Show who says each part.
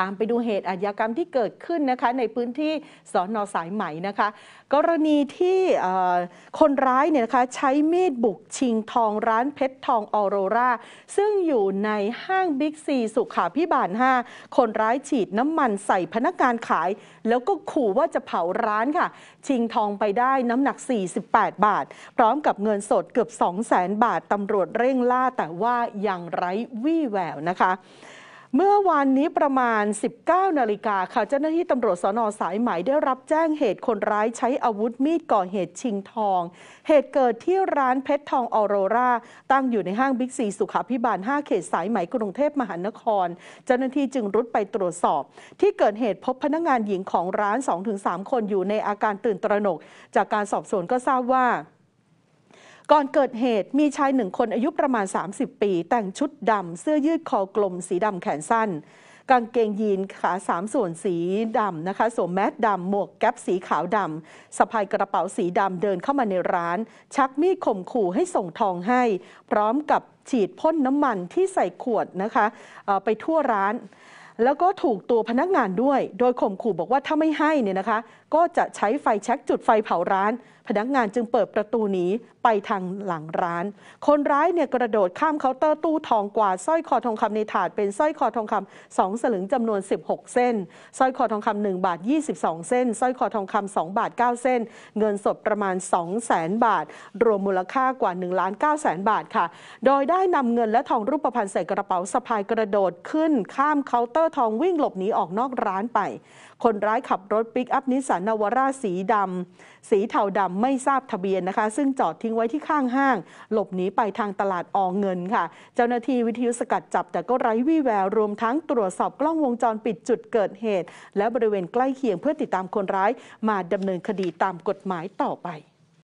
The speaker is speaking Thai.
Speaker 1: ตามไปดูเหตุอาญากรรมที่เกิดขึ้นนะคะในพื้นที่สอนอสายไหมนะคะกรณีที่คนร้ายเนี่ยนะคะใช้มีดบุกชิงทองร้านเพชรทองออโรรา ซึ่งอยู่ในห้างบิ๊กซีสุขาพิบาล5คนร้ายฉีดน้ำมันใส่พนักงานขาย แล้วก็ขู่ว่าจะเผาร้านค่ะ ชิงทองไปได้น้ำหนัก 48 บาท พร้อมกับเงินสดเกือบ2 0 0 0 0 0บาทตำรวจเร่งล่าแต่ว่ายังไร้วี่แววนะคะเมื่อวานนี้ประมาณ 19 นาฬิกาค่ะเจ้าหน้าที่ตำรวจสนสายไหมได้รับแจ้งเหตุคนร้ายใช้อาวุธมีดก่อเหตุชิงทอง เหตุเกิดที่ร้านเพชรทองออโรรา ตั้งอยู่ในห้างบิ๊กซีสุขาพิบาล 5 เขตสายไหมกรุงเทพมหานคร เจ้าหน้าที่จึงรุดไปตรวจสอบ ที่เกิดเหตุพบพนักงานหญิงของร้าน 2-3 คนอยู่ในอาการตื่นตระหนก จากการสอบสวนก็ทราบว่าก่อนเกิดเหตุมีชายหนึ่งคนอายุประมาณ 30 ปี แต่งชุดดำเสื้อยืดคอกลมสีดำแขนสั้นกางเกงยีนขาสามส่วนสีดำนะคะสวมแมสดำหมวกแก๊ปสีขาวดำสะพายกระเป๋าสีดำเดินเข้ามาในร้าน ชักมีดข่มขู่ให้ส่งทองให้ พร้อมกับฉีดพ่นน้ำมันที่ใส่ขวดนะคะไปทั่วร้านแล้วก็ถูกตัวพนักงานด้วย โดยข่มขู่บอกว่าถ้าไม่ให้เนี่ยนะคะ ก็จะใช้ไฟแช็กจุดไฟเผาร้าน พนักงานจึงเปิดประตูหนีไปทางหลังร้าน คนร้ายเนี่ยกระโดดข้ามเคาน์เตอร์ตู้ทองกว่าสร้อยคอทองคำในถาดเป็นสร้อยคอทองคำ2สลึงจำนวน 16 เส้น สร้อยคอทองคำ 1 บาท 22 เส้น สร้อยคอทองคำ 2 บาท 9 เส้น เงินสดประมาณ 2 0 0แสนบาท รวมมูลค่ากว่า1ล้าน9แสนบาทค่ะ โดยได้นำเงินและทองรูปพรรณใส่กระเป๋าสะพายกระโดดขึ้นข้ามเคาน์เตอร์อทองวิ่งหลบหนีออกนอกร้านไป คนร้ายขับรถปิกอัพนิสสันนาวาร่าสีดำสีเทาดำไม่ทราบทะเบียนนะคะ ซึ่งจอดทิ้งไว้ที่ข้างห้าง หลบหนีไปทางตลาดอองเงินค่ะ เจ้าหน้าที่วิทยุสกัดจับแต่ก็ไร้วี่แววรวมทั้งตรวจสอบกล้องวงจรปิดจุดเกิดเหตุ และบริเวณใกล้เคียงเพื่อติดตามคนร้ายมาดำเนินคดีตามกฎหมายต่อไป